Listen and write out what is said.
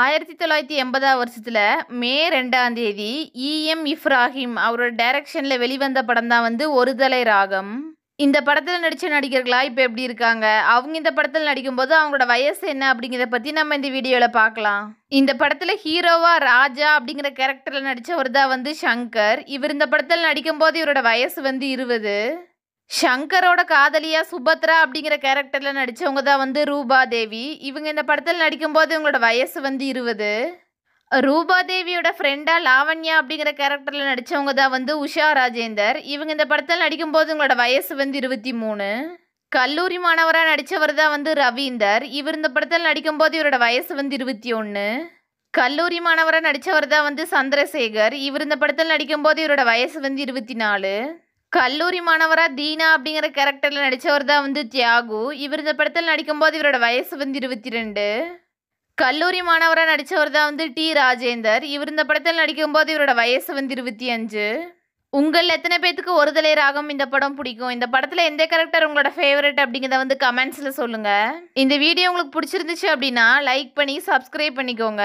ஆயிரத்தி தொள்ளாயிரத்தி எண்பதாவது வருஷத்தில் மே ரெண்டாம் தேதி இஎம் இஃப்ராஹிம் அவரோட டைரக்ஷனில் வெளிவந்த படம் தான் வந்து ஒரு தலை ராகம் இந்த படத்தில் நடித்த நடிகர்களாக இப்போ எப்படி இருக்காங்க அவங்க இந்த படத்தில் நடிக்கும்போது அவங்களோட வயசு என்ன அப்படிங்கிறத பற்றி நம்ம இந்த வீடியோவில் பார்க்கலாம் இந்த படத்தில் ஹீரோவாக ராஜா அப்படிங்கிற கேரக்டரில் நடித்த ஒரு தான் வந்து சங்கர் இவர் இந்த படத்தில் நடிக்கும்போது இவரோட வயசு வந்து இருபது ஷங்கரோட காதலியா சுபத்ரா அப்படிங்கிற கேரக்டரில் நடித்தவங்க தான் வந்து ரூபா தேவி இவங்க இந்த படத்தில் நடிக்கும்போது இவங்களோட வயசு வந்து இருபது ரூபா தேவியோட ஃப்ரெண்டாக லாவண்யா அப்படிங்கிற கேரக்டரில் நடித்தவங்க தான் வந்து உஷா ராஜேந்தர் இவங்க இந்த படத்தில் நடிக்கும்போது இவங்களோட வயசு வந்து இருபத்தி மூணு கல்லூரி மாணவராக நடித்தவர் தான் வந்து ரவீந்தர் இவர் இந்த படத்தில் நடிக்கும்போது இவரோட வயசு வந்து இருபத்தி ஒன்று கல்லூரி மாணவராக நடித்தவர் தான் வந்து சந்திரசேகர் இவர் இந்த படத்தில் நடிக்கும்போது இவரோட வயசு வந்து இருபத்தி நாலு கல்லூரி மாணவரா தீனா அப்படிங்கிற கேரக்டரில் நடித்தவர் தான் வந்து தியாகு இவர் இந்த படத்தில் நடிக்கும்போது இவரோட வயசு வந்து இருபத்தி ரெண்டு கல்லூரி மாணவராக நடித்தவர் தான் வந்து டி ராஜேந்தர் இவர் இந்த படத்தில் நடிக்கும்போது இவரோட வயசு வந்து இருபத்தி அஞ்சு உங்கள் எத்தனை பேத்துக்கு ஒரு தலை ராகம் இந்த படம் பிடிக்கும் இந்த படத்தில் எந்த கேரக்டர் உங்களோட ஃபேவரட் அப்படிங்கிறத வந்து கமெண்ட்ஸில் சொல்லுங்கள் இந்த வீடியோ உங்களுக்கு பிடிச்சிருந்துச்சு அப்படின்னா லைக் பண்ணி சப்ஸ்கிரைப் பண்ணிக்கோங்க